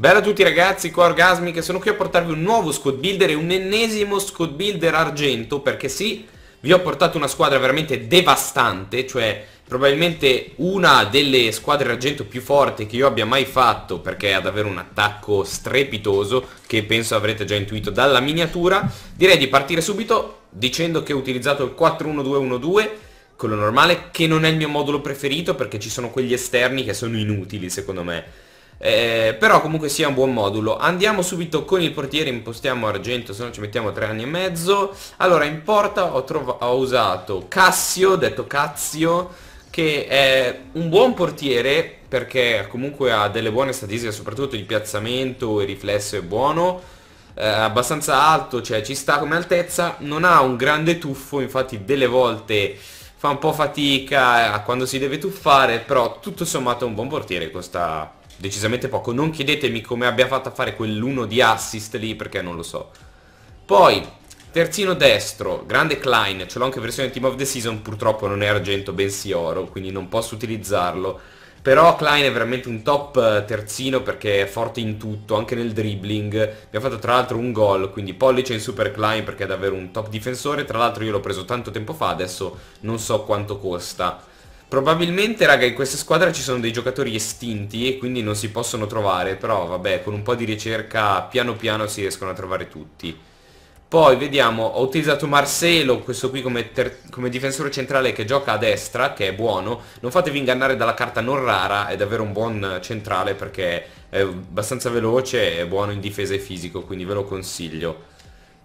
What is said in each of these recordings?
Bella a tutti ragazzi, qua Orgasmi che sono qui a portarvi un nuovo squad builder e un ennesimo squad builder argento perché sì, vi ho portato una squadra veramente devastante, cioè probabilmente una delle squadre argento più forti che io abbia mai fatto perché ha davvero un attacco strepitoso che penso avrete già intuito dalla miniatura. Direi di partire subito dicendo che ho utilizzato il 41212 quello normale, che non è il mio modulo preferito perché ci sono quegli esterni che sono inutili secondo me eh, però comunque sia un buon modulo Andiamo subito con il portiere Impostiamo argento se no ci mettiamo tre anni e mezzo Allora in porta ho, ho usato Cassio Detto Cazio che è un buon portiere perché comunque ha delle buone statistiche soprattutto di piazzamento e riflesso è buono eh, abbastanza alto cioè ci sta come altezza non ha un grande tuffo infatti delle volte fa un po' fatica eh, a quando si deve tuffare però tutto sommato è un buon portiere costa decisamente poco. Non chiedetemi come abbia fatto a fare quell'uno di assist lì perché non lo so. Poi, terzino destro, grande Klein, ce l'ho anche in versione Team of the Season, purtroppo non è argento bensì oro, quindi non posso utilizzarlo. Però Klein è veramente un top eh, terzino perché è forte in tutto, anche nel dribbling. Mi ha fatto tra l'altro un gol, quindi pollice in super Klein perché è davvero un top difensore. Tra l'altro io l'ho preso tanto tempo fa, adesso non so quanto costa Probabilmente, raga, in questa squadra ci sono dei giocatori estinti e quindi non si possono trovare, però vabbè, con un po' di ricerca piano piano si riescono a trovare tutti. Poi vediamo, ho utilizzato Marcelo, questo qui come, come, difensore centrale che gioca a destra, che è buono. Non fatevi ingannare dalla carta non rara, è davvero un buon centrale perché è abbastanza veloce, è buono in difesa e fisico, quindi ve lo consiglio.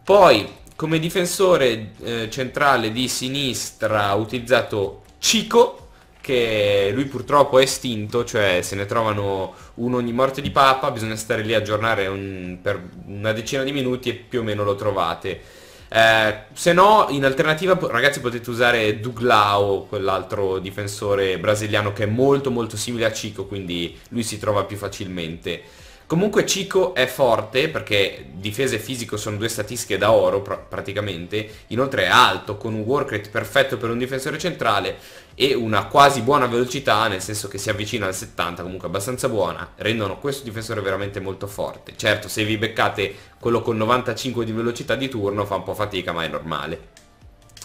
Poi, come difensore eh, centrale di sinistra ho utilizzato Cico, che lui purtroppo è estinto, cioè se ne trovano uno ogni morte di papa, bisogna stare lì a aggiornare un, per una decina di minuti e più o meno lo trovate. Eh, se no, in alternativa ragazzi potete usare Duglao, quell'altro difensore brasiliano che è molto molto simile a Chico, quindi lui si trova più facilmente. Comunque Chico è forte perché difesa e fisico sono due statistiche da oro pr praticamente, inoltre è alto con un work rate perfetto per un difensore centrale e una quasi buona velocità, nel senso che si avvicina al 70, comunque abbastanza buona, rendono questo difensore veramente molto forte. Certo, se vi beccate quello con 95 di velocità di turno fa un po' fatica, ma è normale.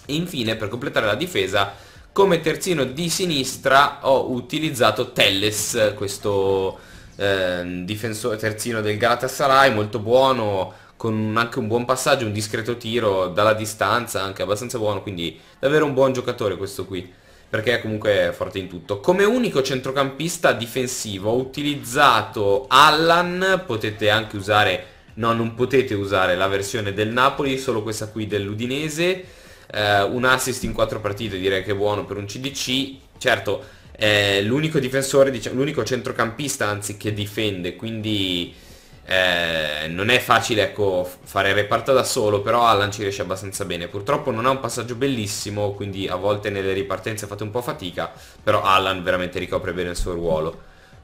E infine, per completare la difesa, come terzino di sinistra ho utilizzato Telles, questo eh, difensore terzino del Galatasaray, molto buono, con anche un buon passaggio, un discreto tiro dalla distanza, anche abbastanza buono, quindi davvero un buon giocatore questo qui, perché comunque è forte in tutto. Come unico centrocampista difensivo ho utilizzato Allan, potete anche usare, no non potete usare la versione del Napoli, solo questa qui dell'Udinese, eh, un assist in quattro partite direi che è buono per un CDC, certo è l'unico difensore, diciamo, l'unico centrocampista anzi che difende, quindi eh, non è facile ecco, fare il reparto da solo, però Allan ci riesce abbastanza bene. Purtroppo non ha un passaggio bellissimo, quindi a volte nelle ripartenze fate un po' fatica, però Allan veramente ricopre bene il suo ruolo.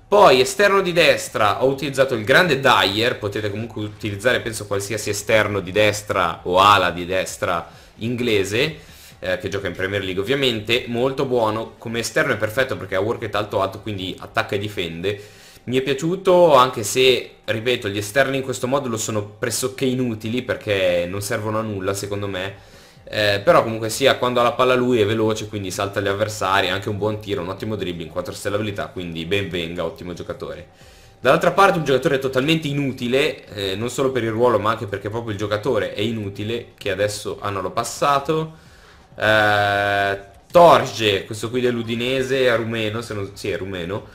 Poi esterno di destra ho utilizzato il grande Dyer, potete comunque utilizzare penso qualsiasi esterno di destra o ala di destra inglese eh, che gioca in Premier League ovviamente, molto buono, come esterno è perfetto perché ha work rate alto alto, quindi attacca e difende. Mi è piaciuto anche se, ripeto, gli esterni in questo modulo sono pressoché inutili perché non servono a nulla secondo me. Eh, però comunque sia quando ha la palla lui è veloce quindi salta gli avversari, anche un buon tiro, un ottimo dribbling, 4 stelle abilità quindi ben venga, ottimo giocatore. Dall'altra parte un giocatore totalmente inutile, eh, non solo per il ruolo ma anche perché proprio il giocatore è inutile, che adesso hanno lo passato. Eh, Torge, questo qui dell'Udinese, rumeno, se non, sì, è rumeno.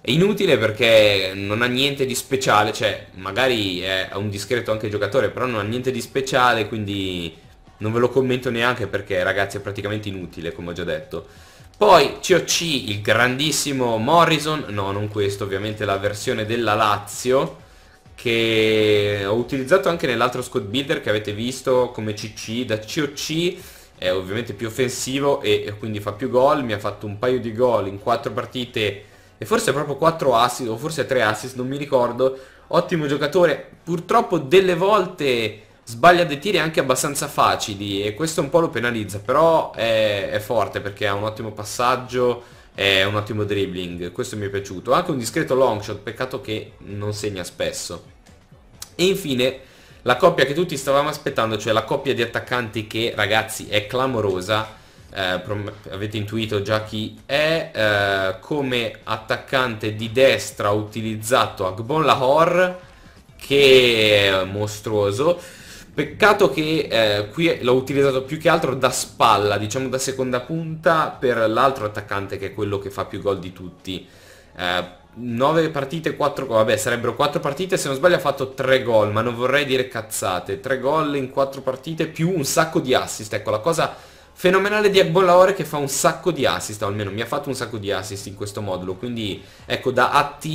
È inutile perché non ha niente di speciale, cioè magari è un discreto anche giocatore, però non ha niente di speciale, quindi non ve lo commento neanche perché ragazzi è praticamente inutile, come ho già detto. Poi COC, il grandissimo Morrison, no non questo, ovviamente la versione della Lazio, che ho utilizzato anche nell'altro squad builder che avete visto come CC, da COC è ovviamente più offensivo e, e quindi fa più gol, mi ha fatto un paio di gol in quattro partite e forse proprio quattro assist o forse tre assist, non mi ricordo, ottimo giocatore, purtroppo delle volte sbaglia dei tiri anche abbastanza facili e questo un po' lo penalizza, però è, è forte perché ha un ottimo passaggio, è un ottimo dribbling, questo mi è piaciuto, anche un discreto long shot, peccato che non segna spesso. E infine la coppia che tutti stavamo aspettando, cioè la coppia di attaccanti che ragazzi è clamorosa, eh, avete intuito già chi è, eh, come attaccante di destra ho utilizzato Agbon Lahore, che è mostruoso. Peccato che eh, qui l'ho utilizzato più che altro da spalla, diciamo da seconda punta, per l'altro attaccante che è quello che fa più gol di tutti. 9 eh, partite, 4 gol, vabbè sarebbero 4 partite, se non sbaglio ha fatto 3 gol, ma non vorrei dire cazzate, 3 gol in 4 partite più un sacco di assist, ecco la cosa fenomenale di Ebbolaore che fa un sacco di assist, o almeno mi ha fatto un sacco di assist in questo modulo, quindi ecco da AT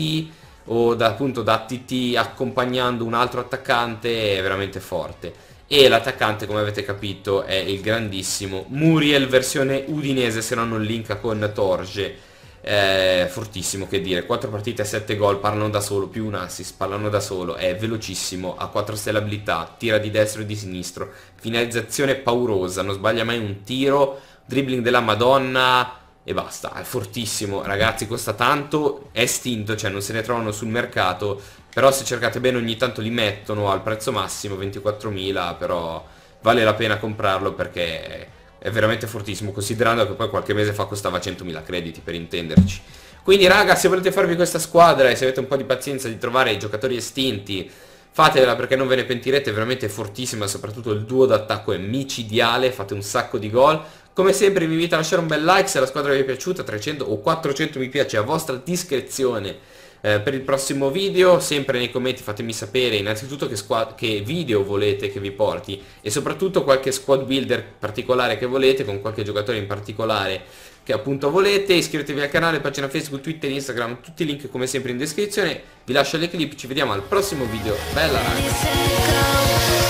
o da, appunto da ATT accompagnando un altro attaccante è veramente forte. E l'attaccante come avete capito è il grandissimo Muriel versione udinese, se no non linka con Torge è eh, fortissimo che dire 4 partite 7 gol parlano da solo più un assist parlano da solo è velocissimo ha 4 stelle abilità tira di destro e di sinistro finalizzazione paurosa non sbaglia mai un tiro dribbling della madonna e basta è fortissimo ragazzi costa tanto è stinto cioè non se ne trovano sul mercato però se cercate bene ogni tanto li mettono al prezzo massimo 24.000 però vale la pena comprarlo perché è veramente fortissimo, considerando che poi qualche mese fa costava 100.000 crediti, per intenderci. Quindi raga, se volete farvi questa squadra e se avete un po' di pazienza di trovare i giocatori estinti, fatela perché non ve ne pentirete, è veramente fortissima, soprattutto il duo d'attacco è micidiale, fate un sacco di gol. Come sempre vi invito a lasciare un bel like se la squadra vi è piaciuta, 300 o 400 mi piace a vostra discrezione eh, per il prossimo video sempre nei commenti fatemi sapere innanzitutto che, squad, che video volete che vi porti e soprattutto qualche squad builder particolare che volete con qualche giocatore in particolare che appunto volete iscrivetevi al canale, pagina Facebook, Twitter, Instagram tutti i link come sempre in descrizione vi lascio le clip, ci vediamo al prossimo video bella ragazzi